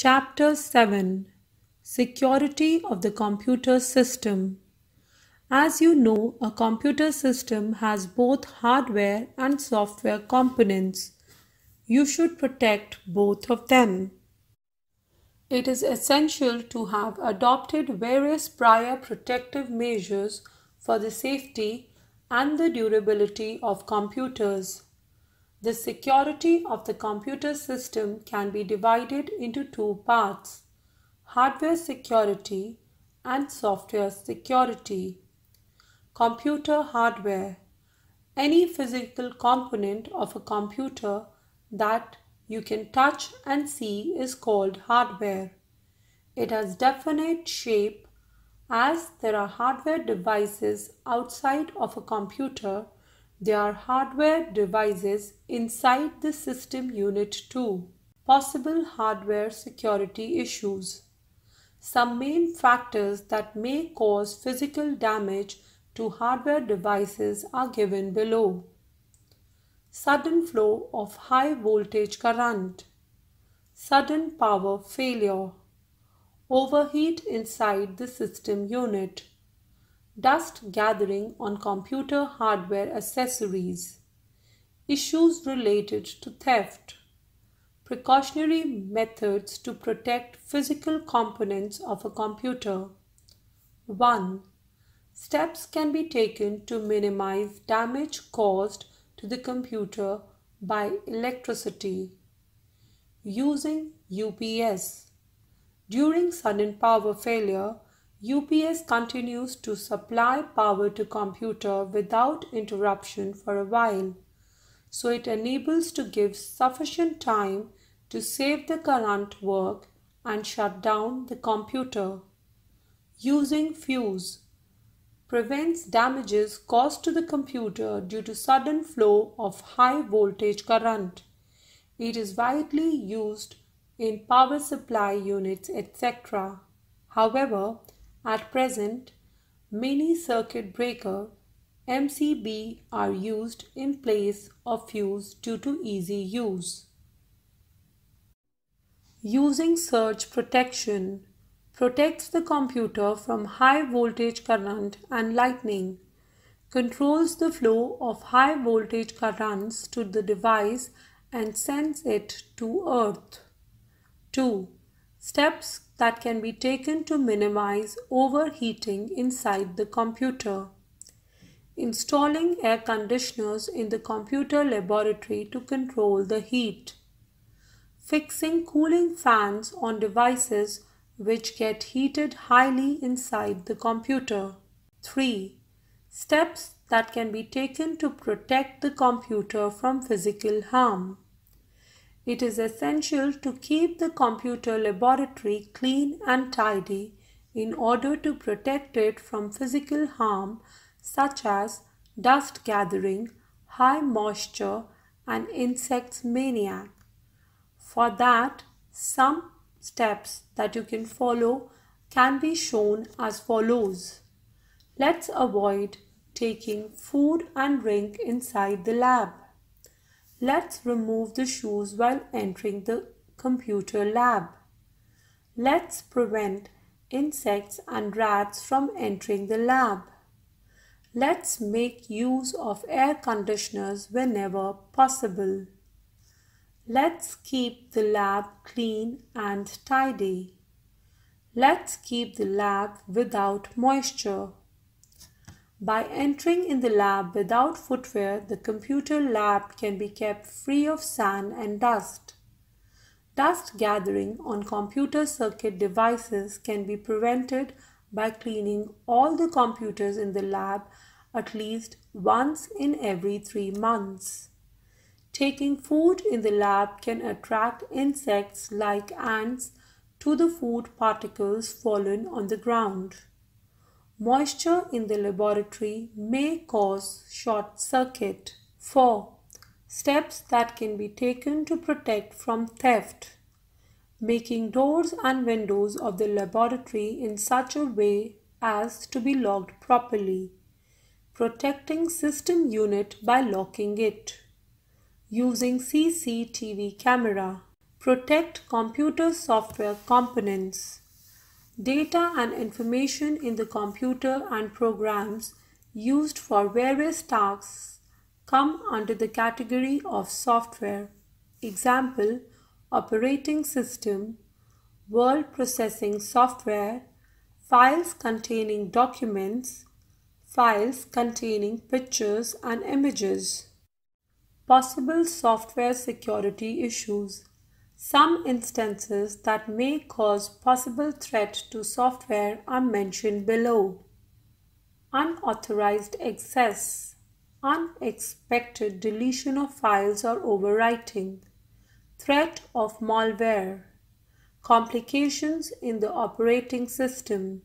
Chapter 7 Security of the Computer System As you know, a computer system has both hardware and software components. You should protect both of them. It is essential to have adopted various prior protective measures for the safety and the durability of computers. The security of the computer system can be divided into two parts hardware security and software security. Computer hardware any physical component of a computer that you can touch and see is called hardware. It has definite shape as there are hardware devices outside of a computer there are hardware devices inside the system unit too. Possible hardware security issues. Some main factors that may cause physical damage to hardware devices are given below. Sudden flow of high voltage current. Sudden power failure. Overheat inside the system unit dust gathering on computer hardware accessories, issues related to theft, precautionary methods to protect physical components of a computer. 1. Steps can be taken to minimize damage caused to the computer by electricity. Using UPS During sudden power failure, UPS continues to supply power to computer without interruption for a while, so it enables to give sufficient time to save the current work and shut down the computer. Using fuse prevents damages caused to the computer due to sudden flow of high voltage current. It is widely used in power supply units, etc. However, at present, many circuit breaker MCB are used in place of fuse due to easy use. Using surge protection protects the computer from high voltage current and lightning, controls the flow of high voltage currents to the device and sends it to earth. 2. Steps that can be taken to minimize overheating inside the computer. Installing air conditioners in the computer laboratory to control the heat. Fixing cooling fans on devices which get heated highly inside the computer. 3. Steps that can be taken to protect the computer from physical harm it is essential to keep the computer laboratory clean and tidy in order to protect it from physical harm such as dust gathering, high moisture, and insects maniac. For that, some steps that you can follow can be shown as follows. Let's avoid taking food and drink inside the lab. Let's remove the shoes while entering the computer lab. Let's prevent insects and rats from entering the lab. Let's make use of air conditioners whenever possible. Let's keep the lab clean and tidy. Let's keep the lab without moisture. By entering in the lab without footwear, the computer lab can be kept free of sand and dust. Dust gathering on computer circuit devices can be prevented by cleaning all the computers in the lab at least once in every three months. Taking food in the lab can attract insects like ants to the food particles fallen on the ground. Moisture in the laboratory may cause short circuit. 4. Steps that can be taken to protect from theft. Making doors and windows of the laboratory in such a way as to be locked properly. Protecting system unit by locking it. Using CCTV camera. Protect computer software components data and information in the computer and programs used for various tasks come under the category of software. Example, operating system, word processing software, files containing documents, files containing pictures and images. Possible software security issues. Some instances that may cause possible threat to software are mentioned below. Unauthorized access, unexpected deletion of files or overwriting, threat of malware, complications in the operating system,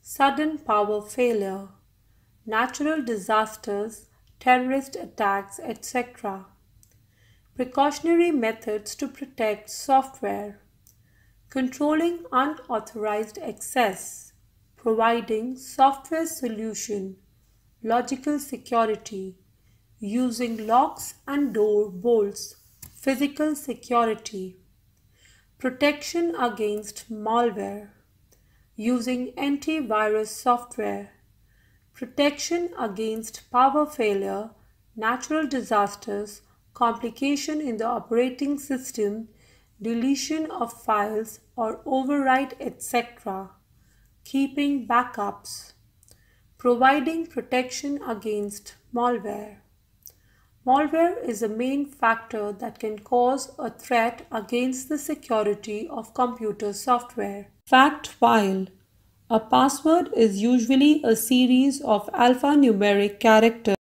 sudden power failure, natural disasters, terrorist attacks, etc. Precautionary methods to protect software. Controlling unauthorized access. Providing software solution. Logical security. Using locks and door bolts. Physical security. Protection against malware. Using antivirus software. Protection against power failure, natural disasters, complication in the operating system, deletion of files or overwrite, etc., keeping backups, providing protection against malware. Malware is a main factor that can cause a threat against the security of computer software. Fact file A password is usually a series of alphanumeric characters.